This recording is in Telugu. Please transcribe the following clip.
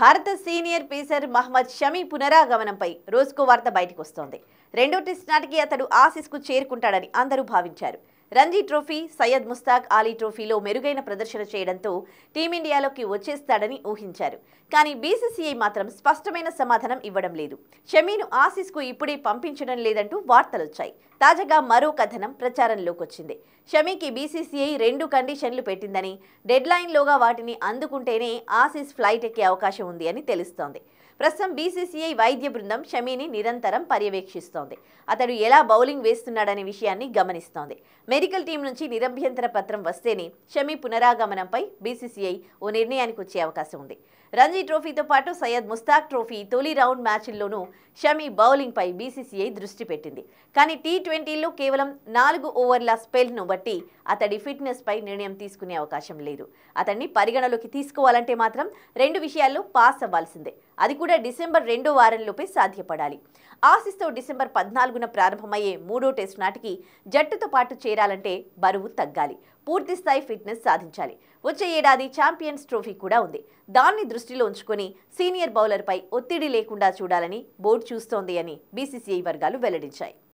భారత సీనియర్ పేసర్ మహ్మద్ షమీ పునరాగమనంపై రోజుకో వార్త బయటకు వస్తోంది రెండో టెస్ట్ నాటికి అతడు ఆసిస్కు చేరుకుంటాడని అందరూ భావించారు రంజీ ట్రోఫీ సయ్యద్ ముస్తాక్ ఆలీ ట్రోఫీలో మెరుగైన ప్రదర్శన చేయడంతో టీమిండియాలోకి వచ్చేస్తాడని ఊహించారు కానీ బీసీసీఐ మాత్రం స్పష్టమైన సమాధానం ఇవ్వడం లేదు షమీను ఆసీస్కు ఇప్పుడే పంపించడం లేదంటూ వార్తలొచ్చాయి తాజాగా మరో కథనం ప్రచారంలోకి వచ్చింది షమీకి బీసీసీఐ రెండు కండిషన్లు పెట్టిందని డెడ్లైన్లోగా వాటిని అందుకుంటేనే ఆసీస్ ఫ్లైట్ ఎక్కే అవకాశం ఉంది అని తెలుస్తోంది ప్రస్తుతం బీసీసీఐ వైద్య బృందం షమీని నిరంతరం పర్యవేక్షిస్తోంది అతడు ఎలా బౌలింగ్ వేస్తున్నాడనే విషయాన్ని గమనిస్తోంది మెడికల్ టీం నుంచి నిరభ్యంతర పత్రం వస్తేనే షమీ పునరాగమనంపై బీసీసీఐ ఓ నిర్ణయానికి వచ్చే అవకాశం ఉంది రంజీ ట్రోఫీతో పాటు సయ్యద్ ముస్తాక్ ట్రోఫీ తొలి రౌండ్ మ్యాచ్ల్లోనూ షమీ బౌలింగ్పై బీసీసీఐ దృష్టి పెట్టింది కానీ టీ ట్వంటీలో కేవలం నాలుగు ఓవర్ల స్పెల్ను బట్టి అతడి ఫిట్నెస్పై నిర్ణయం తీసుకునే అవకాశం లేదు అతన్ని పరిగణలోకి తీసుకోవాలంటే మాత్రం రెండు విషయాల్లో పాస్ అవ్వాల్సిందే అది కూడా డిసెంబర్ రెండో వారంలోపే సాధ్యపడాలి ఆసిస్తో డిసెంబర్ పద్నాలుగున ప్రారంభమయ్యే మూడో టెస్ట్ నాటికి జట్టుతో పాటు చేరాలంటే బరువు తగ్గాలి పూర్తి స్థాయి ఫిట్నెస్ సాధించాలి వచ్చే ఏడాది ఛాంపియన్స్ ట్రోఫీ కూడా ఉంది దాన్ని దృష్టిలో ఉంచుకొని సీనియర్ బౌలర్పై ఒత్తిడి లేకుండా చూడాలని బోర్డు చూస్తోంది అని బీసీసీఐ వర్గాలు వెల్లడించాయి